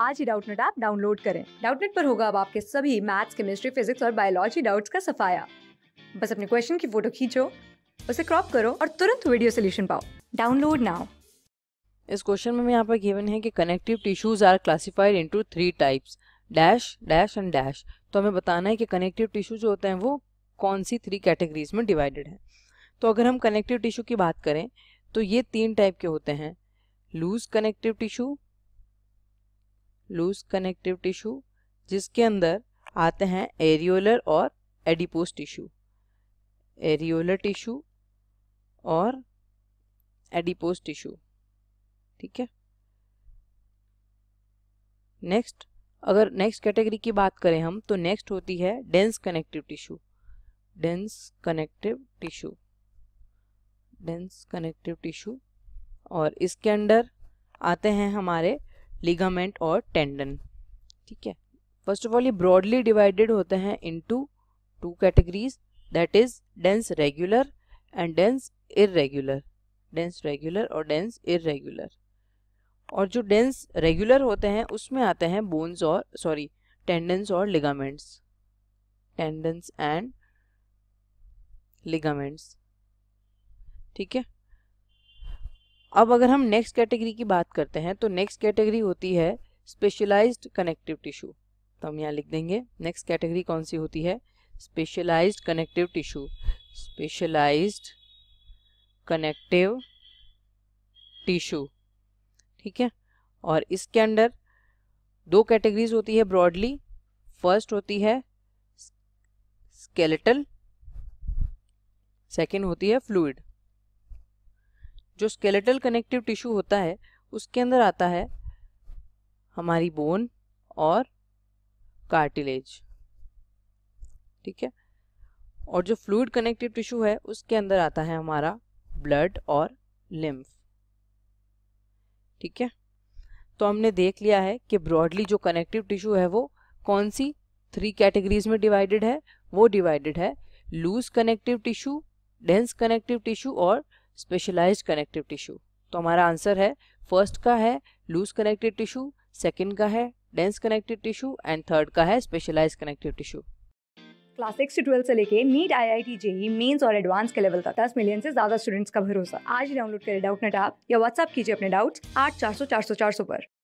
आज ही Doubtnut app download करें डाउटनेट पर होगा अब आपके सभी मैथ्स केमिस्ट्री फिजिक्स और बायोलॉजी डाउट्स का सफाया बस अपने क्वेश्चन की फोटो खींचो उसे क्रॉप करो और तुरंत वीडियो सोल्यूशन पाओ डाउनलोड नाउ इस क्वेश्चन में यहाँ पर गिवन है कि connective tissues are classified into three types dash dash and dash तो हमें बताना है कि कनेक्टिव टिश्यू जो होते हैं वो कौन सी थ्री कैटेगरीज में डिवाइडेड है तो अगर हम कनेक्टिव टिश्यू की बात करें तो ये तीन टाइप के होते हैं loose connective tissue loose connective tissue जिसके अंदर आते हैं एरियोलर और एडिपोस टिश्यू एरियोलर टिश्यू और एडिपोस टिश्यू ठीक है नेक्स्ट अगर नेक्स्ट कैटेगरी की बात करें हम तो नेक्स्ट होती है dense connective tissue dense connective tissue dense connective tissue और इसके अंडर आते हैं हमारे लिगामेंट और टेंडन ठीक है फर्स्ट ऑफ ऑल ये ब्रॉडली डिवाइडेड होते हैं into two categories that is dense regular and dense irregular dense regular और डेंस इरेगुलर और जो डेंस रेगुलर होते हैं उसमें आते हैं बोन्स और सॉरी टेंडेंस और लिगामेंट्स टेंडेंस एंड लिगामेंट्स ठीक है अब अगर हम नेक्स्ट कैटेगरी की बात करते हैं तो नेक्स्ट कैटेगरी होती है स्पेशलाइज्ड कनेक्टिव टिश्यू तो हम यहाँ लिख देंगे नेक्स्ट कैटेगरी कौन सी होती है specialised connective tissue specialised connective tissue ठीक है और इसके अंडर दो कैटेगरीज होती है ब्रॉडली फर्स्ट होती है स्केलेटल सेकेंड होती है फ्लूड जो स्केलेटल कनेक्टिव टिश्यू होता है उसके अंदर आता है हमारी बोन और कार्टिलेज ठीक है और जो फ्लूड कनेक्टिव टिश्यू है उसके अंदर आता है हमारा ब्लड और लिम्फ ठीक है तो हमने देख लिया है कि ब्रॉडली जो कनेक्टिव टिश्यू है वो कौन सी थ्री कैटेगरीज में डिवाइडेड है वो डिवाइडेड है loose connective tissue dense connective tissue और स्पेशलाइज्ड कनेक्टिव टिश्यू तो हमारा आंसर है फर्स्ट का है लूज कनेक्टिव टिश्यू सेकंड का है dense connective tissue and third का है specialise connective tissue class six से ट्वेल्व से लेके NEET I I T JEE mains और एडवांस के लेवल तक दस मिलियन से ज्यादा स्टूडेंट्स का भरोसा आज डाउनलोड करें डाउट नेट आप या व्हाट्सअप कीजिए अपने डाउट्स आठ चार सौ चार सौ चार सौ पर